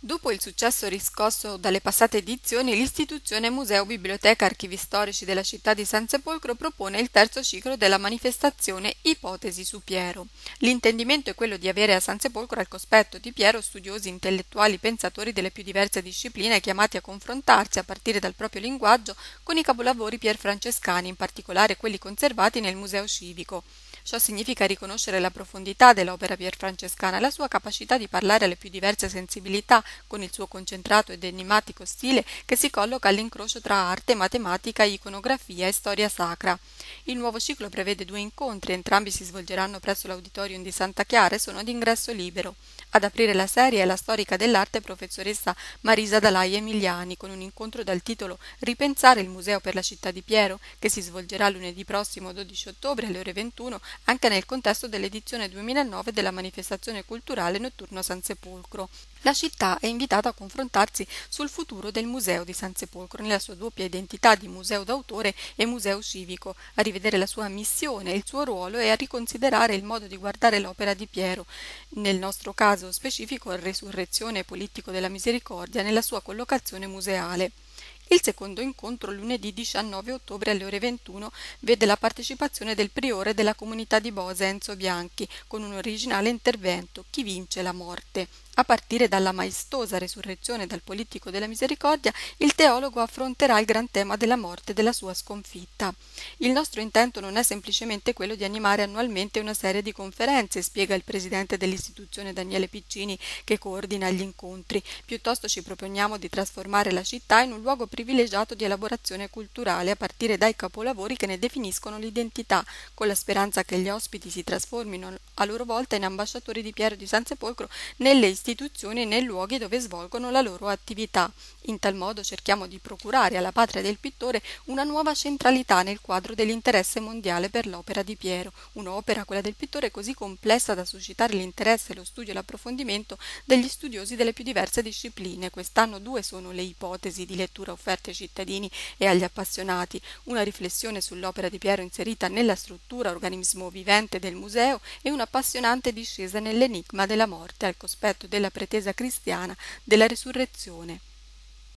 Dopo il successo riscosso dalle passate edizioni, l'istituzione Museo Biblioteca Archivi Storici della città di San Sepolcro propone il terzo ciclo della manifestazione Ipotesi su Piero. L'intendimento è quello di avere a San Sepolcro al cospetto di Piero studiosi, intellettuali, pensatori delle più diverse discipline chiamati a confrontarsi a partire dal proprio linguaggio con i capolavori pierfrancescani, in particolare quelli conservati nel Museo Civico. Ciò significa riconoscere la profondità dell'opera pierfrancescana, la sua capacità di parlare alle più diverse sensibilità, con il suo concentrato ed enigmatico stile che si colloca all'incrocio tra arte, matematica, iconografia e storia sacra. Il nuovo ciclo prevede due incontri, entrambi si svolgeranno presso l'auditorium di Santa Chiara e sono d'ingresso libero. Ad aprire la serie è la storica dell'arte professoressa Marisa Dalai Emiliani con un incontro dal titolo Ripensare il Museo per la città di Piero, che si svolgerà lunedì prossimo 12 ottobre alle ore 21 anche nel contesto dell'edizione 2009 della manifestazione culturale notturno San Sepolcro. La città è invitato a confrontarsi sul futuro del Museo di San Sepolcro nella sua doppia identità di museo d'autore e museo civico, a rivedere la sua missione e il suo ruolo e a riconsiderare il modo di guardare l'opera di Piero, nel nostro caso specifico la Resurrezione politico della misericordia, nella sua collocazione museale. Il secondo incontro, lunedì 19 ottobre alle ore 21, vede la partecipazione del priore della comunità di Bose Enzo Bianchi con un originale intervento Chi vince la morte, a partire dalla maestosa resurrezione dal politico della misericordia, il teologo affronterà il gran tema della morte e della sua sconfitta. Il nostro intento non è semplicemente quello di animare annualmente una serie di conferenze, spiega il presidente dell'istituzione Daniele Piccini che coordina gli incontri. Piuttosto ci proponiamo di trasformare la città in un luogo privilegiato di elaborazione culturale a partire dai capolavori che ne definiscono l'identità, con la speranza che gli ospiti si trasformino a loro volta in ambasciatori di Piero di San Sepolcro nelle istituzioni istituzioni nei luoghi dove svolgono la loro attività. In tal modo cerchiamo di procurare alla patria del pittore una nuova centralità nel quadro dell'interesse mondiale per l'opera di Piero, un'opera, quella del pittore, così complessa da suscitare l'interesse, lo studio e l'approfondimento degli studiosi delle più diverse discipline. Quest'anno due sono le ipotesi di lettura offerte ai cittadini e agli appassionati, una riflessione sull'opera di Piero inserita nella struttura organismo vivente del museo e un'appassionante discesa nell'enigma della morte al cospetto del della pretesa cristiana della resurrezione